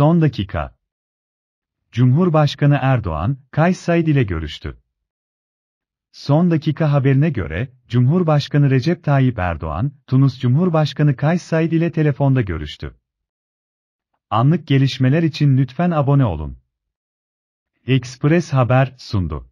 Son dakika. Cumhurbaşkanı Erdoğan, Kays Said ile görüştü. Son dakika haberine göre, Cumhurbaşkanı Recep Tayyip Erdoğan, Tunus Cumhurbaşkanı Kays Said ile telefonda görüştü. Anlık gelişmeler için lütfen abone olun. Express Haber sundu.